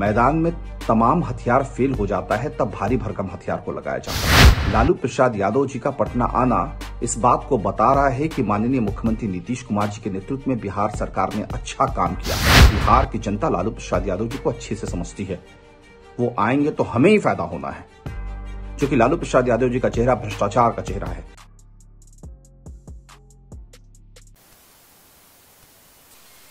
मैदान में तमाम हथियार फेल हो जाता है तब भारी भरकम हथियार को लगाया जाता है लालू प्रसाद यादव जी का पटना आना इस बात को बता रहा है कि माननीय मुख्यमंत्री नीतीश कुमार जी के नेतृत्व में बिहार सरकार ने अच्छा काम किया बिहार की जनता लालू प्रसाद यादव जी को अच्छे से समझती है वो आएंगे तो हमें ही फायदा होना है क्योंकि लालू प्रसाद यादव जी का चेहरा भ्रष्टाचार का चेहरा है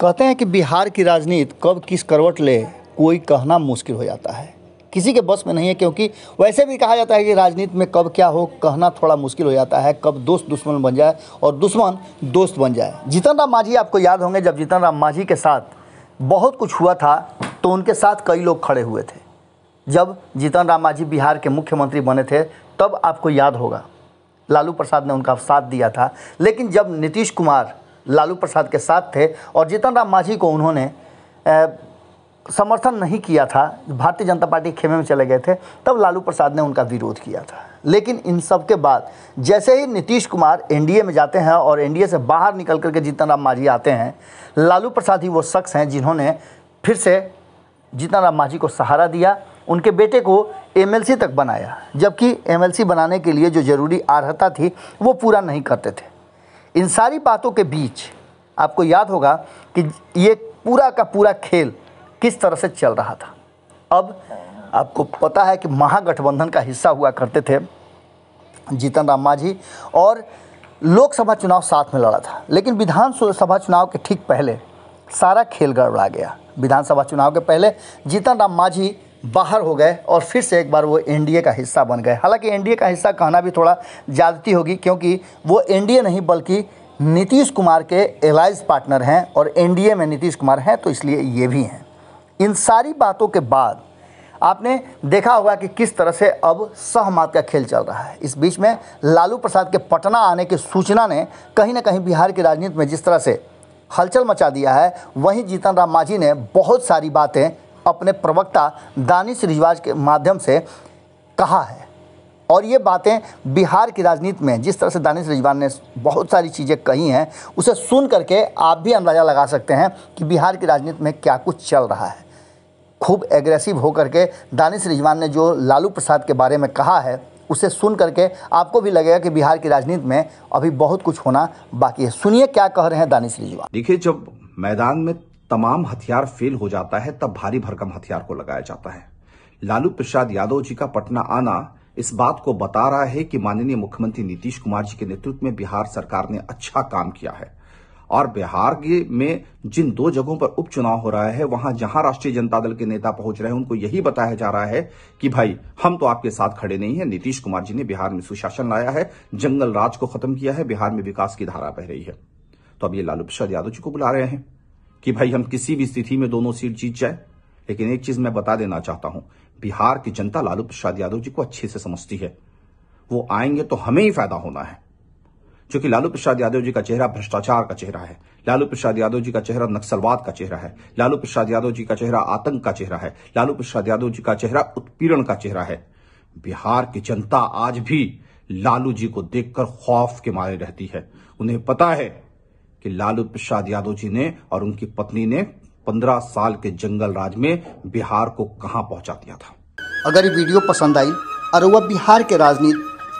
कहते हैं कि बिहार की राजनीति कब किस करवट ले कोई कहना मुश्किल हो जाता है किसी के बस में नहीं है क्योंकि वैसे भी कहा जाता है कि राजनीति में कब क्या हो कहना थोड़ा मुश्किल हो जाता है कब दोस्त दुश्मन बन जाए और दुश्मन दोस्त बन जाए जीतन राम मांझी आपको याद होंगे जब जीतन राम मांझी के साथ बहुत कुछ हुआ था तो उनके साथ कई लोग खड़े हुए थे जब जीतन राम मांझी बिहार के मुख्यमंत्री बने थे तब आपको याद होगा लालू प्रसाद ने उनका साथ दिया था लेकिन जब नीतीश कुमार लालू प्रसाद के साथ थे और जीतन राम मांझी को उन्होंने समर्थन नहीं किया था भारतीय जनता पार्टी खेमे में चले गए थे तब लालू प्रसाद ने उनका विरोध किया था लेकिन इन सब के बाद जैसे ही नीतीश कुमार एनडीए में जाते हैं और एनडीए से बाहर निकल करके जीतन राम मांझी आते हैं लालू प्रसाद ही वो शख्स हैं जिन्होंने फिर से जीतन राम मांझी को सहारा दिया उनके बेटे को एमएलसी तक बनाया जबकि एमएलसी बनाने के लिए जो ज़रूरी अर्हता थी वो पूरा नहीं करते थे इन सारी बातों के बीच आपको याद होगा कि ये पूरा का पूरा खेल किस तरह से चल रहा था अब आपको पता है कि महागठबंधन का हिस्सा हुआ करते थे जीतन राम मांझी और लोकसभा चुनाव साथ में लड़ा था लेकिन विधानसभा चुनाव के ठीक पहले सारा खेल गड़बड़ा गया विधानसभा चुनाव के पहले जीतन राम मांझी बाहर हो गए और फिर से एक बार वो एनडीए का हिस्सा बन गए हालांकि एनडीए का हिस्सा कहना भी थोड़ा ज़्यादती होगी क्योंकि वो एनडीए नहीं बल्कि नीतीश कुमार के एलाइज पार्टनर हैं और एनडीए में नीतीश कुमार हैं तो इसलिए ये भी हैं इन सारी बातों के बाद आपने देखा होगा कि किस तरह से अब सहमत का खेल चल रहा है इस बीच में लालू प्रसाद के पटना आने की सूचना ने कहीं ना कहीं बिहार की राजनीति में जिस तरह से हलचल मचा दिया है वहीं जीतन राम मांझी ने बहुत सारी बातें अपने प्रवक्ता दानिश रिजवाज के माध्यम से कहा है और ये बातें बिहार की राजनीति में जिस तरह से दानिश रिजवान ने बहुत सारी चीज़ें कही हैं उसे सुन करके आप भी अंदाज़ा लगा सकते हैं कि बिहार की राजनीति में क्या कुछ चल रहा है खूब एग्रेसिव होकर के दानिश रिजवान ने जो लालू प्रसाद के बारे में कहा है उसे सुन करके आपको भी लगेगा कि बिहार की राजनीति में अभी बहुत कुछ होना बाकी है सुनिए क्या कह रहे हैं दानिश रिजवान देखिए जब मैदान में तमाम हथियार फेल हो जाता है तब भारी भरकम हथियार को लगाया जाता है लालू प्रसाद यादव जी का पटना आना इस बात को बता रहा है कि माननीय मुख्यमंत्री नीतीश कुमार जी के नेतृत्व में बिहार सरकार ने अच्छा काम किया है और बिहार के में जिन दो जगहों पर उपचुनाव हो रहा है वहां जहां राष्ट्रीय जनता दल के नेता पहुंच रहे हैं उनको यही बताया जा रहा है कि भाई हम तो आपके साथ खड़े नहीं है नीतीश कुमार जी ने बिहार में सुशासन लाया है जंगल राज को खत्म किया है बिहार में विकास की धारा बह रही है तो अब ये लालू प्रसाद यादव जी को बुला रहे हैं कि भाई हम किसी भी स्थिति में दोनों सीट जीत जाए लेकिन एक चीज मैं बता देना चाहता हूं बिहार की जनता लालू प्रसाद यादव जी को अच्छे से समझती है वो आएंगे तो हमें ही फायदा होना है चूंकि लालू प्रसाद यादव जी का चेहरा भ्रष्टाचार का चेहरा है लालू प्रसाद यादव जी का चेहरा नक्सलवाद का चेहरा है लालू प्रसाद यादव जी का चेहरा आतंक का चेहरा है लालू प्रसाद यादव जी का चेहरा उत्पीड़न का चेहरा है बिहार की जनता आज भी लालू जी को देखकर खौफ के मारे रहती है उन्हें पता है कि लालू प्रसाद यादव जी ने और उनकी पत्नी ने पंद्रह साल के जंगल राज में बिहार को कहां पहुंचा दिया था अगर ये वीडियो पसंद आई और वह बिहार के राजनीति